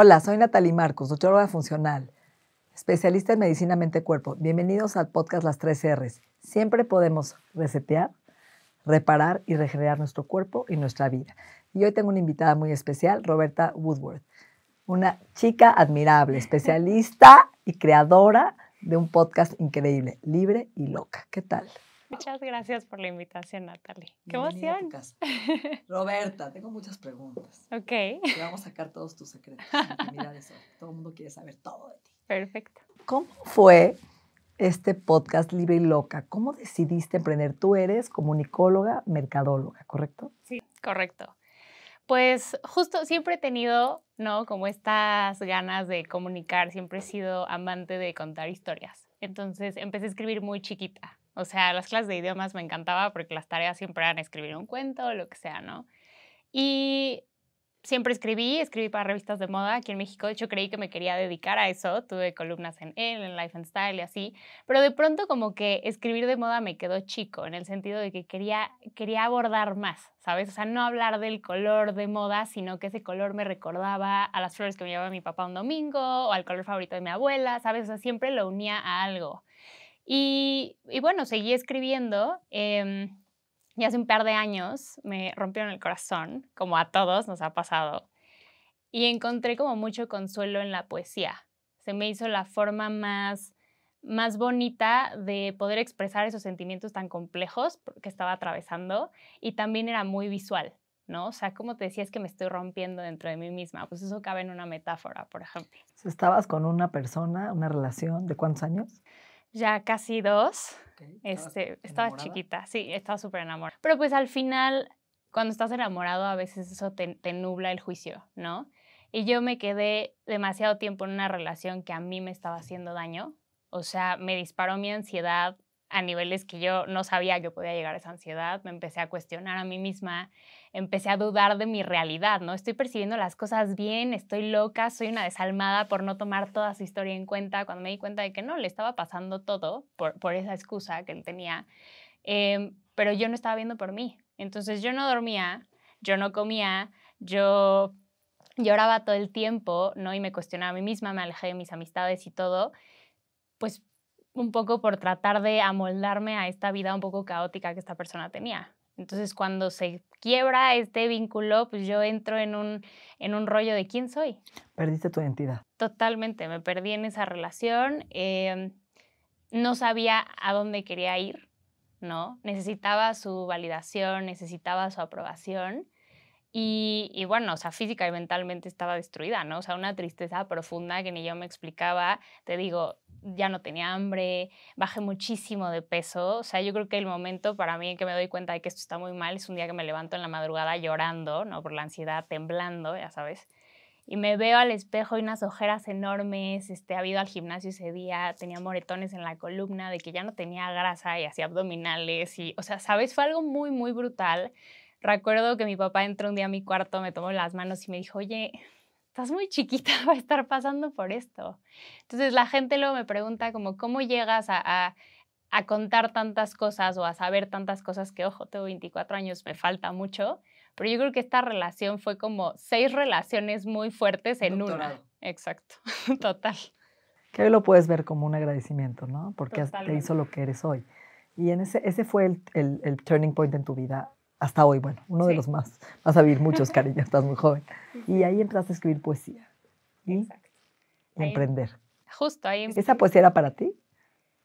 Hola, soy Natalie Marcos, doctora funcional, especialista en medicina mente-cuerpo. Bienvenidos al podcast Las 3 R's. Siempre podemos resetear, reparar y regenerar nuestro cuerpo y nuestra vida. Y hoy tengo una invitada muy especial, Roberta Woodward, una chica admirable, especialista y creadora de un podcast increíble, Libre y Loca. ¿Qué tal? Muchas gracias por la invitación, Natalie. ¡Qué emoción! Roberta, tengo muchas preguntas. Ok. Te vamos a sacar todos tus secretos. Todo el mundo quiere saber todo de ti. Perfecto. ¿Cómo fue este podcast Libre y Loca? ¿Cómo decidiste emprender? Tú eres comunicóloga, mercadóloga, ¿correcto? Sí, correcto. Pues justo siempre he tenido, ¿no? Como estas ganas de comunicar, siempre he sido amante de contar historias. Entonces empecé a escribir muy chiquita, o sea, las clases de idiomas me encantaba porque las tareas siempre eran escribir un cuento, o lo que sea, ¿no? Y siempre escribí, escribí para revistas de moda aquí en México. De hecho, creí que me quería dedicar a eso. Tuve columnas en él, en Life and Style y así. Pero de pronto como que escribir de moda me quedó chico, en el sentido de que quería, quería abordar más, ¿sabes? O sea, no hablar del color de moda, sino que ese color me recordaba a las flores que me llevaba mi papá un domingo o al color favorito de mi abuela, ¿sabes? O sea, siempre lo unía a algo. Y, bueno, seguí escribiendo. Em, y hace un par de años me rompieron el corazón, como a todos nos ha pasado. Y encontré como mucho consuelo en la poesía. Se me hizo la forma más más bonita de poder expresar esos sentimientos tan complejos que estaba atravesando y también era muy visual, ¿no? O sea, como te decías es que me estoy rompiendo dentro de mí misma, pues eso cabe en una metáfora, por ejemplo. ¿Estabas con una persona, una relación de cuántos años? ya casi dos. Este, estaba chiquita, sí, estaba súper enamorada. Pero pues al final, cuando estás enamorado, a veces eso te, nubla el juicio, ¿no? Y yo me quedé demasiado tiempo en una relación que a mí me estaba haciendo daño. O sea, me disparó mi ansiedad a niveles que yo no sabía que podía llegar a esa ansiedad. Me empecé a cuestionar a mí misma empecé a dudar de mi realidad, ¿no? Estoy percibiendo las cosas bien, estoy loca, soy una desalmada por no tomar toda su historia en cuenta, cuando me di cuenta de que no, le estaba pasando todo por, esa excusa que él tenía, em, pero yo no estaba viendo por mí. Entonces yo no dormía, yo no comía, yo lloraba todo el tiempo, ¿no? Y me cuestionaba a mí misma, me alejé de mis amistades y todo, pues un poco por tratar de amoldarme a esta vida un poco caótica que esta persona tenía. Entonces, cuando se quiebra este vínculo, pues yo entro en un, rollo de quién soy. Perdiste tu identidad. Totalmente, me perdí en esa relación. Em, no sabía a dónde quería ir, ¿no? Necesitaba su validación, necesitaba su aprobación. Y, bueno, o sea, física y mentalmente estaba destruida, ¿no? O sea, una tristeza profunda que ni yo me explicaba. Te digo, ya no tenía hambre, bajé muchísimo de peso. O sea, yo creo que el momento para mí en que me doy cuenta de que esto está muy mal es un día que me levanto en la madrugada llorando, ¿no? Por la ansiedad, temblando, ya sabes. Y me veo al espejo y unas ojeras enormes. Este, había ido al gimnasio ese día, tenía moretones en la columna, de que ya no tenía grasa y hacía abdominales. Y, o sea, ¿sabes? Fue algo muy, muy brutal Recuerdo que mi papá entró un día a mi cuarto, me tomó las manos y me dijo, oye, estás muy chiquita va a estar pasando por esto. Entonces la gente luego me pregunta como, ¿cómo llegas a, contar tantas cosas o a saber tantas cosas que, ojo, tengo 24 años, me falta mucho? Pero yo creo que esta relación fue como seis relaciones muy fuertes en una. Exacto, total. Que hoy lo puedes ver como un agradecimiento, ¿no? Porque te hizo lo que eres hoy. Y en ese, ese fue el turning point en tu vida hasta hoy, bueno, uno de los más. Vas a vivir muchos, cariño, estás muy joven. Y ahí entras a escribir poesía. Exacto. Y emprender. Justo ahí. ¿Esa poesía era para ti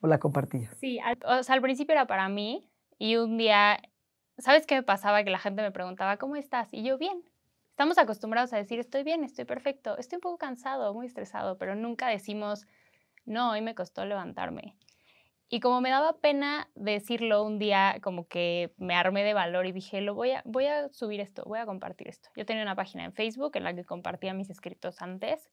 o la compartías? Sí, o sea, al principio era para mí y un día, ¿sabes qué me pasaba? Que la gente me preguntaba, ¿cómo estás? Y yo, bien. Estamos acostumbrados a decir, estoy bien, estoy perfecto, estoy un poco cansado, muy estresado, pero nunca decimos, no, hoy me costó levantarme. Y como me daba pena decirlo un día, como que me armé de valor y dije, lo voy a, voy a subir esto, voy a compartir esto. Yo tenía una página en Facebook en la que compartía mis escritos antes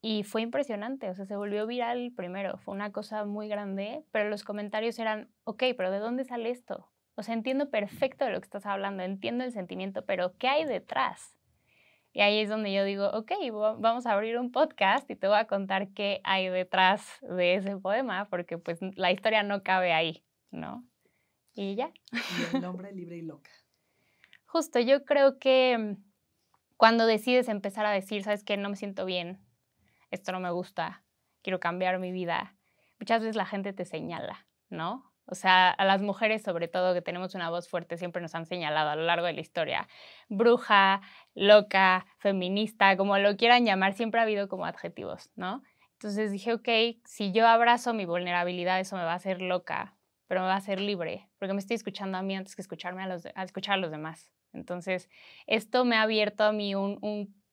y fue impresionante, o sea, se volvió viral primero, fue una cosa muy grande, pero los comentarios eran, ok, pero ¿de dónde sale esto? O sea, entiendo perfecto de lo que estás hablando, entiendo el sentimiento, pero ¿qué hay detrás? Y ahí es donde yo digo, ok, vamos a abrir un podcast y te voy a contar qué hay detrás de ese poema, porque pues la historia no cabe ahí, ¿no? Y ya. el hombre libre y loca. Justo, yo creo que mm, cuando decides empezar a decir, sabes que no me siento bien, esto no me gusta, quiero cambiar mi vida, muchas veces la gente te señala, ¿no? O sea, a las mujeres sobre todo que tenemos una voz fuerte siempre nos han señalado a lo largo de la historia. Bruja, loca, feminista, como lo quieran llamar, siempre ha habido como adjetivos, ¿no? Entonces dije, ok, si yo abrazo mi vulnerabilidad, eso me va a hacer loca, pero me va a hacer libre, porque me estoy escuchando a mí antes que escucharme a los, a escuchar a los demás. Entonces, esto me ha abierto a mí un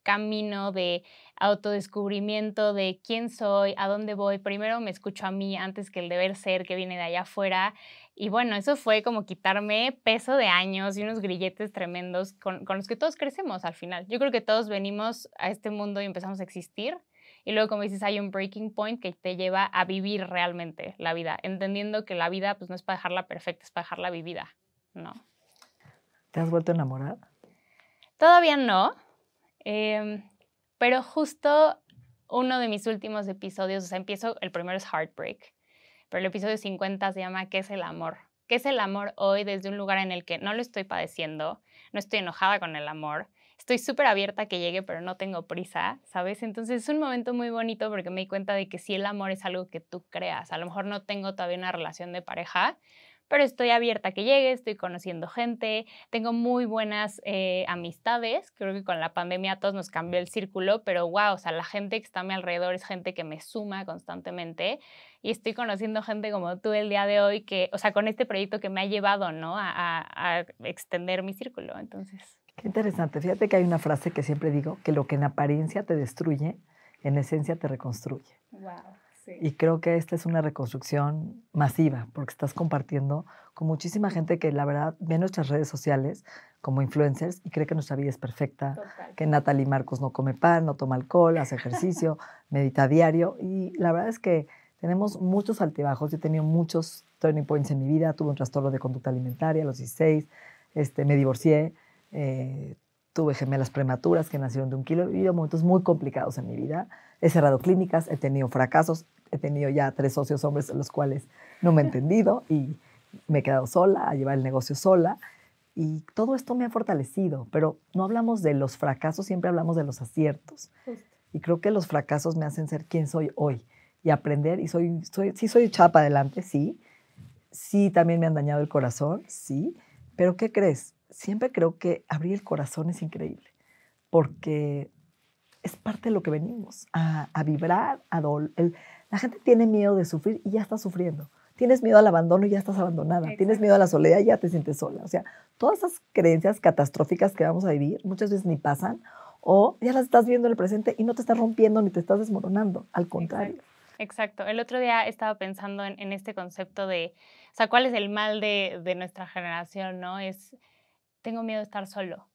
camino de autodescubrimiento de quién soy, a dónde voy. Primero me escucho a mí antes que el deber ser que viene de allá afuera. Y bueno, eso fue como quitarme peso de años y unos grilletes tremendos con, con los que todos crecemos al final. Yo creo que todos venimos a este mundo y empezamos a existir y luego, como dices, hay un breaking point que te lleva a vivir realmente la vida, entendiendo que la vida pues, no es para dejarla perfecta, es para dejarla vivida, ¿no? ¿Te has vuelto enamorada? Todavía no. Em, pero justo uno de mis últimos episodios, o sea, empiezo, el primero es Heartbreak, pero el episodio 50 se llama ¿Qué es el amor? ¿Qué es el amor hoy desde un lugar en el que no lo estoy padeciendo, no estoy enojada con el amor? Estoy súper abierta a que llegue, pero no tengo prisa, ¿sabes? Entonces es un momento muy bonito porque me di cuenta de que si el amor es algo que tú creas, a lo mejor no tengo todavía una relación de pareja, pero estoy abierta a que llegue, estoy conociendo gente, tengo muy buenas eh, amistades, creo que con la pandemia a todos nos cambió el círculo, pero wow, o sea, la gente que está a mi alrededor es gente que me suma constantemente y estoy conociendo gente como tú el día de hoy, que, o sea, con este proyecto que me ha llevado, ¿no? A, extender mi círculo, entonces. Qué interesante, fíjate que hay una frase que siempre digo, que lo que en apariencia te destruye, en esencia te reconstruye. Wow. Y creo que esta es una reconstrucción masiva, porque estás compartiendo con muchísima gente que la verdad ve nuestras redes sociales como influencers y cree que nuestra vida es perfecta, que Natalie Marcos no come pan, no toma alcohol, hace ejercicio, medita diario. Y la verdad es que tenemos muchos altibajos. Yo he tenido muchos turning points en mi vida. Tuve un trastorno de conducta alimentaria a los 16, este, me divorcié. Eh, tuve gemelas prematuras que nacieron de un kilo, he vivido momentos muy complicados en mi vida, he cerrado clínicas, he tenido fracasos, he tenido ya tres socios hombres, los cuales no me he entendido y me he quedado sola a llevar el negocio sola. Y todo esto me ha fortalecido, pero no hablamos de los fracasos, siempre hablamos de los aciertos. Y creo que los fracasos me hacen ser quien soy hoy y aprender. Y soy, soy, sí soy chapa adelante, sí. Sí, también me han dañado el corazón, sí. Pero ¿qué crees? Siempre creo que abrir el corazón es increíble, porque es parte de lo que venimos, a, a vibrar, a dolor. La gente tiene miedo de sufrir y ya está sufriendo. Tienes miedo al abandono y ya estás abandonada. Tienes miedo a la soledad y ya te sientes sola. O sea, todas esas creencias catastróficas que vamos a vivir muchas veces ni pasan o ya las estás viendo en el presente y no te estás rompiendo ni te estás desmoronando. Al contrario. Exacto. El otro día estaba pensando en, este concepto de, o sea, ¿cuál es el mal de, de, nuestra generación, no? Es, tengo miedo de estar solo.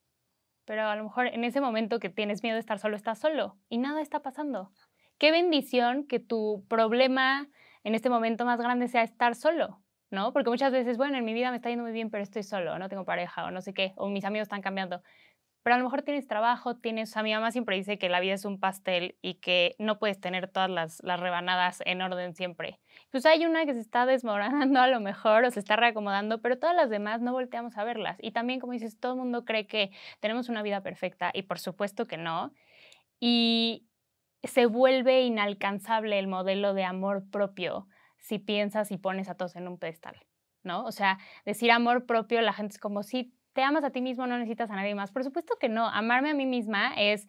Pero a lo mejor en ese momento que tienes miedo de estar solo, estás solo y nada está pasando qué bendición que tu problema en este momento más grande sea estar solo, ¿no? Porque muchas veces, bueno, en mi vida me está yendo muy bien, pero estoy solo, no tengo pareja o no sé qué, o mis amigos están cambiando. Pero a lo mejor tienes trabajo, tienes, A mi mamá siempre dice que la vida es un pastel y que no puedes tener todas las, las rebanadas en orden siempre. Pues hay una que se está desmoronando a lo mejor o se está reacomodando, pero todas las demás no volteamos a verlas. Y también, como dices, todo el mundo cree que tenemos una vida perfecta y por supuesto que no. Y, se vuelve inalcanzable el modelo de amor propio si piensas y pones a todos en un pedestal, ¿no? O sea, decir amor propio, la gente es como, si te amas a ti mismo, no necesitas a nadie más. Por supuesto que no, amarme a mí misma es,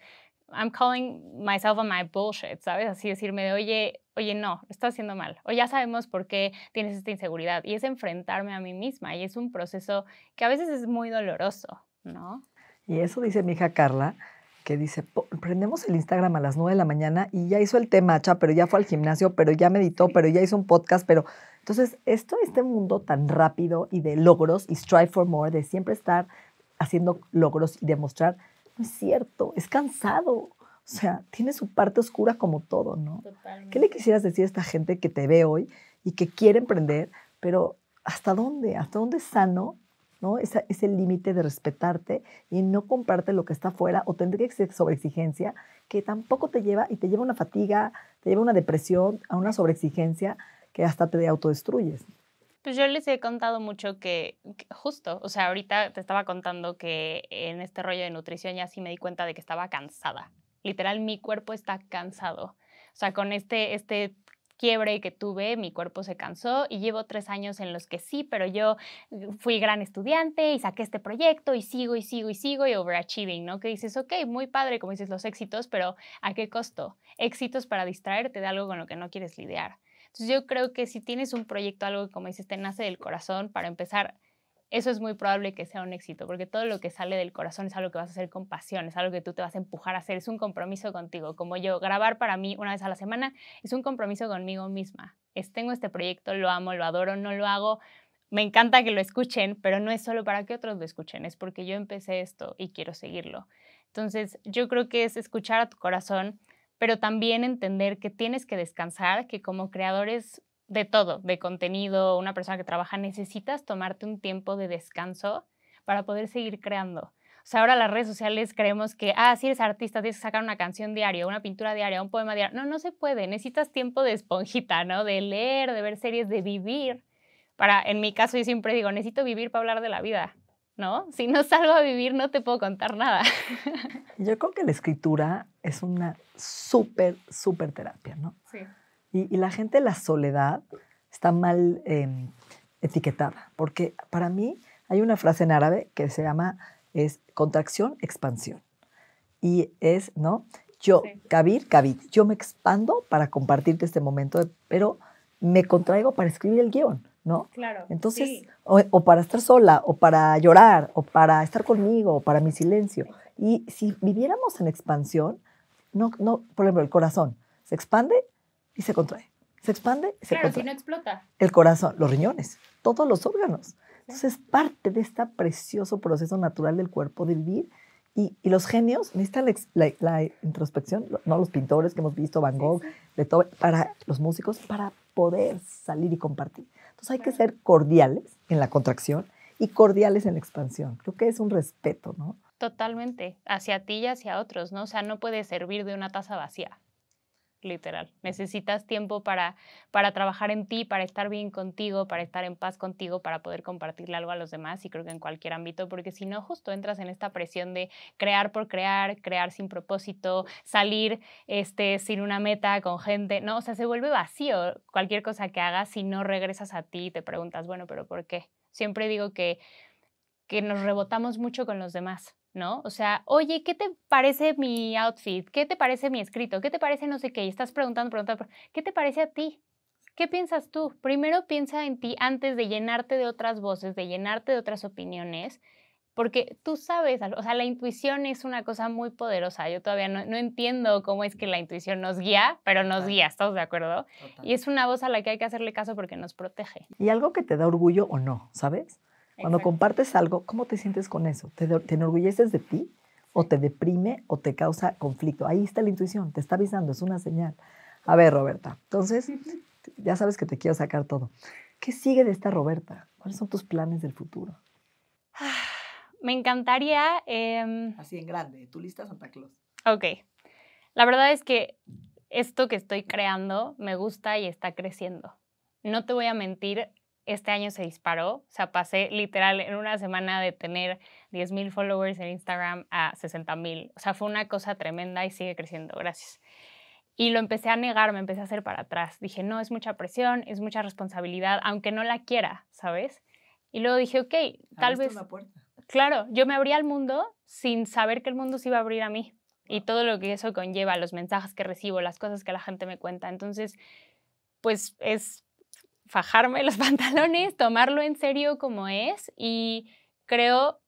I'm calling myself on my bullshit, ¿sabes? Así decirme de, oye, oye, no, estás haciendo mal, o ya sabemos por qué tienes esta inseguridad, y es enfrentarme a mí misma, y es un proceso que a veces es muy doloroso, ¿no? Y eso dice mi hija Carla, que dice, prendemos el Instagram a las 9 de la mañana y ya hizo el temacha, pero ya fue al gimnasio, pero ya meditó, pero ya hizo un podcast, pero... Entonces, esto, este mundo tan rápido y de logros y strive for more, de siempre estar haciendo logros y demostrar, no es cierto, es cansado. O sea, tiene su parte oscura como todo, ¿no? ¿Qué le quisieras decir a esta gente que te ve hoy y que quiere emprender, pero hasta dónde? ¿Hasta dónde es sano ¿no? Es, el límite de respetarte y no comparte lo que está afuera o tendría que ser sobreexigencia que tampoco te lleva y te lleva una fatiga, te lleva una depresión, a una sobreexigencia que hasta te autodestruyes. Pues yo les he contado mucho que, justo, o sea, ahorita te estaba contando que en este rollo de nutrición ya sí me di cuenta de que estaba cansada. Literal, mi cuerpo está cansado. O sea, con este, este quiebre que tuve, mi cuerpo se cansó y llevo tres años en los que sí, pero yo eh, fui gran estudiante y saqué este proyecto y sigo y sigo y sigo y overachieving, ¿no? Que dices, ok, muy padre, como dices, los éxitos, pero ¿a qué costo? Éxitos para distraerte de algo con lo que no quieres lidiar. Entonces yo creo que si tienes un proyecto, algo que como dices, te nace del corazón para empezar eso es muy probable que sea un éxito, porque todo lo que sale del corazón es algo que vas a hacer con pasión, es algo que tú te vas a empujar a hacer, es un compromiso contigo. Como yo, grabar para mí una vez a la semana es un compromiso conmigo misma. Es, tengo este proyecto, lo amo, lo adoro, no lo hago. Me encanta que lo escuchen, pero no es solo para que otros lo escuchen, es porque yo empecé esto y quiero seguirlo. Entonces, yo creo que es escuchar a tu corazón, pero también entender que tienes que descansar, que como creadores de todo, de contenido, una persona que trabaja, necesitas tomarte un tiempo de descanso para poder seguir creando. O sea, ahora las redes sociales creemos que, ah, si eres artista, tienes que sacar una canción diaria, una pintura diaria, un poema diario. No, no se puede. Necesitas tiempo de esponjita, ¿no? De leer, de ver series, de vivir. Para, en mi caso, yo siempre digo, necesito vivir para hablar de la vida, ¿no? Si no salgo a vivir, no te puedo contar nada. Yo creo que la escritura es una súper, súper terapia, ¿no? Sí. Y, la gente, la soledad está mal em, etiquetada, porque para mí hay una frase en árabe que se llama es contracción, expansión. Y es, ¿no? Yo, sí. Kabir, yo me expando para compartirte este momento, pero me contraigo para escribir el guión, ¿no? Claro. Entonces, o, o, para estar sola, o para llorar, o para estar conmigo, o para mi silencio. Y si viviéramos en expansión, no, no, por ejemplo, el corazón se expande y se contrae. Se expande se contrae. Claro, si no explota. El corazón, los riñones, todos los órganos. Entonces es parte de este precioso proceso natural del cuerpo de vivir. Y, los genios necesitan la, introspección, no los pintores que hemos visto, Van Gogh, Beethoven, para los músicos, para poder salir y compartir. Entonces hay que ser cordiales en la contracción y cordiales en la expansión. Creo que es un respeto, ¿no? Totalmente, hacia ti y hacia otros, ¿no? O sea, no puede servir de una taza vacía literal. Necesitas tiempo para, para trabajar en ti, para estar bien contigo, para estar en paz contigo, para poder compartirle algo a los demás y creo que en cualquier ámbito, porque si no, justo entras en esta presión de crear por crear, crear sin propósito, salir este, sin una meta, con gente, ¿no? O sea, se vuelve vacío cualquier cosa que hagas si no regresas a ti y te preguntas, bueno, pero ¿por qué? Siempre digo que, que nos rebotamos mucho con los demás ¿no? O sea, oye, ¿qué te parece mi outfit? ¿Qué te parece mi escrito? ¿Qué te parece no sé qué? Y estás preguntando, preguntando, ¿qué te parece a ti? ¿Qué piensas tú? Primero piensa en ti antes de llenarte de otras voces, de llenarte de otras opiniones, porque tú sabes, o sea, la intuición es una cosa muy poderosa. Yo todavía no, entiendo cómo es que la intuición nos guía, pero nos guía, ¿estás de acuerdo? Y es una voz a la que hay que hacerle caso porque nos protege. Y algo que te da orgullo o no, ¿sabes? Cuando compartes algo, ¿cómo te sientes con eso? ¿Te, enorgulleces de ti? o te deprime o te causa conflicto. Ahí está la intuición, te está avisando, es una señal. A ver, Roberta, entonces ya sabes que te quiero sacar todo. ¿Qué sigue de esta Roberta? ¿Cuáles son tus planes del futuro? Me encantaría... Em, Así en grande, tu lista Santa Claus. Ok. La verdad es que esto que estoy creando me gusta y está creciendo. No te voy a mentir, este año se disparó. O sea, pasé literal en una semana de tener 10.000 followers en Instagram a 60.000. O sea, fue una cosa tremenda y sigue creciendo. Gracias. Y lo empecé a negar, me empecé a hacer para atrás. Dije, no, es mucha presión, es mucha responsabilidad, aunque no la quiera, ¿sabes? Y luego dije, ok, tal vez... La puerta. Claro, yo me abría al mundo sin saber que el mundo se iba a abrir a mí. Y todo lo que eso conlleva, los mensajes que recibo, las cosas que la gente me cuenta. Entonces, pues es fajarme los pantalones, tomarlo en serio como es y creo,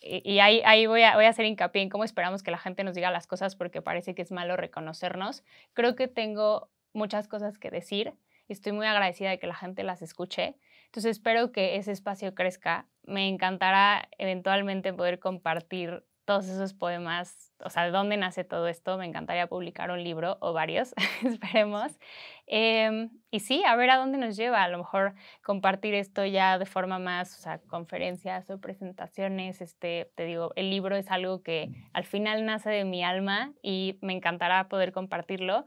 y ahí, voy, a, voy, a, hacer hincapié en cómo esperamos que la gente nos diga las cosas porque parece que es malo reconocernos. Creo que tengo muchas cosas que decir y estoy muy agradecida de que la gente las escuche. Entonces espero que ese espacio crezca. Me encantará eventualmente poder compartir todos esos poemas, o sea, de dónde nace todo esto, me encantaría publicar un libro o varios, esperemos. Em, y sí, a ver a dónde nos lleva, a lo mejor compartir esto ya de forma más, o sea, conferencias o presentaciones, este, te digo, el libro es algo que al final nace de mi alma y me encantará poder compartirlo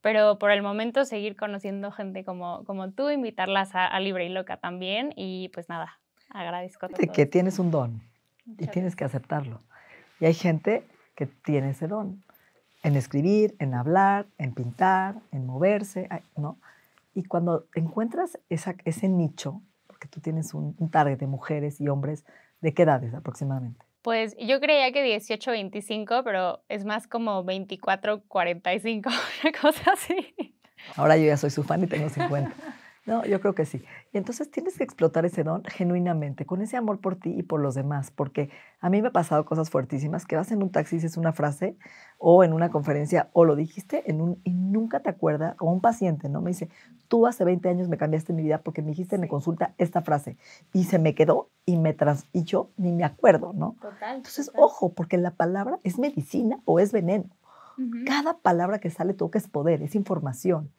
pero por el momento seguir conociendo gente como, como tú, invitarlas a, Libre y Loca también y pues nada, agradezco todo. Que tienes un don y tienes que aceptarlo. Y hay gente que tiene ese don en escribir, en hablar, en pintar, en moverse, ¿no? Y cuando encuentras esa, ese nicho, porque tú tienes un, un target de mujeres y hombres, ¿de qué edades aproximadamente? Pues yo creía que 18, 25, pero es más como 24, 45, una cosa así. Ahora yo ya soy su fan y tengo 50. No, yo creo que sí. Y entonces tienes que explotar ese don genuinamente, con ese amor por ti y por los demás, porque a mí me ha pasado cosas fuertísimas, que vas en un taxi, es una frase, o en una conferencia, o lo dijiste en un, y nunca te acuerdas, o un paciente, ¿no? Me dice, tú hace 20 años me cambiaste mi vida porque me dijiste en consulta esta frase, y se me quedó y me tras, y yo ni me acuerdo, ¿no? Entonces, ojo, porque la palabra es medicina o es veneno. Cada palabra que sale toca es poder, es información.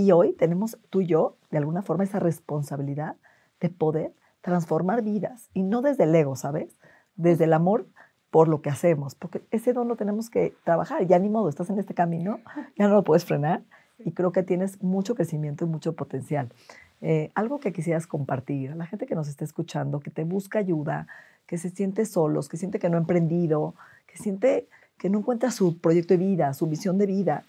Y hoy tenemos tú y yo, de alguna forma, esa responsabilidad de poder transformar vidas y no desde el ego, ¿sabes? Desde el amor por lo que hacemos, porque ese don lo tenemos que trabajar. Ya ni modo, estás en este camino, ya no lo puedes frenar y creo que tienes mucho crecimiento y mucho potencial. Eh, algo que quisieras compartir a la gente que nos está escuchando, que te busca ayuda, que se siente solos, que siente que no ha emprendido, que siente que no encuentra su proyecto de vida, su visión de vida,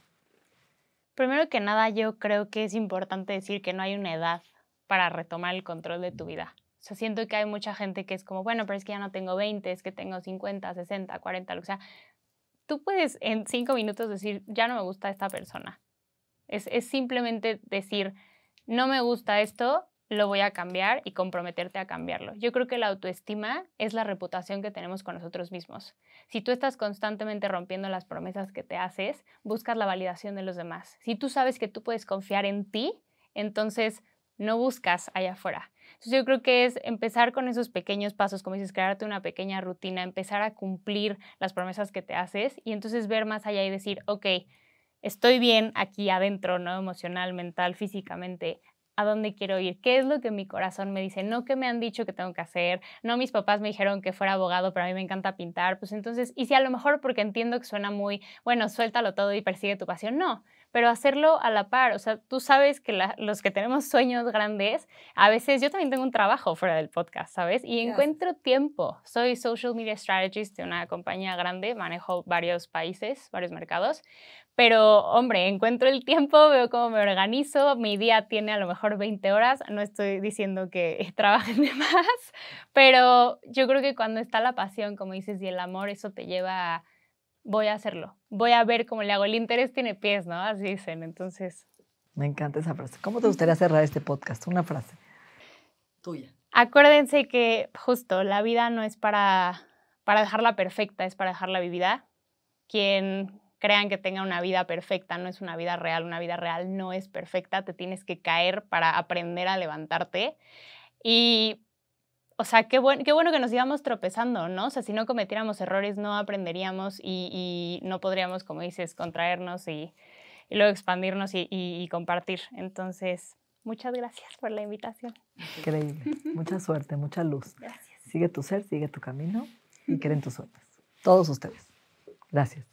Primero que nada, yo creo que es importante decir que no hay una edad para retomar el control de tu vida. O siento que hay mucha gente que es como, bueno, pero es que ya no tengo 20, es que tengo 50, 60, 40, o sea. Tú puedes en cinco minutos decir, ya no me gusta esta persona. Es, es simplemente decir, no me gusta esto, lo voy a cambiar y comprometerte a cambiarlo. Yo creo que la autoestima es la reputación que tenemos con nosotros mismos. Si tú estás constantemente rompiendo las promesas que te haces, buscas la validación de los demás. Si tú sabes que tú puedes confiar en ti, entonces no buscas allá afuera. Entonces yo creo que es empezar con esos pequeños pasos, como dices, crearte una pequeña rutina, empezar a cumplir las promesas que te haces y entonces ver más allá y decir, ok, estoy bien aquí adentro, ¿no? Emocional, mental, físicamente a dónde quiero ir, qué es lo que mi corazón me dice, no qué me han dicho que tengo que hacer, no mis papás me dijeron que fuera abogado, pero a mí me encanta pintar, pues entonces, y si a lo mejor porque entiendo que suena muy, bueno, suéltalo todo y persigue tu pasión, no, pero hacerlo a la par. O sea, tú sabes que los que tenemos sueños grandes, a veces yo también tengo un trabajo fuera del podcast, ¿sabes? Y encuentro tiempo. Soy social media strategist de una compañía grande, manejo varios países, varios mercados, pero hombre, encuentro el tiempo, veo cómo me organizo, mi día tiene a lo mejor 20 horas, no estoy diciendo que trabajen de más, pero yo creo que cuando está la pasión, como dices, y el amor, eso te lleva a voy a hacerlo, voy a ver cómo le hago. El interés tiene pies, ¿no? Así dicen, entonces. Me encanta esa frase. ¿Cómo te gustaría cerrar este podcast? Una frase. Tuya. Acuérdense que justo la vida no es para, para dejarla perfecta, es para dejarla vivida. Quien crean que tenga una vida perfecta, no es una vida real, una vida real no es perfecta, te tienes que caer para aprender a levantarte. Y o sea, qué, bueno que nos íbamos tropezando, ¿no? O sea, si no cometiéramos errores, no aprenderíamos y, no podríamos, como dices, contraernos y, luego expandirnos y, compartir. Entonces, muchas gracias por la invitación. Increíble. Mucha suerte, mucha luz. Gracias. Sigue tu ser, sigue tu camino y creen tus sueños. Todos ustedes. Gracias.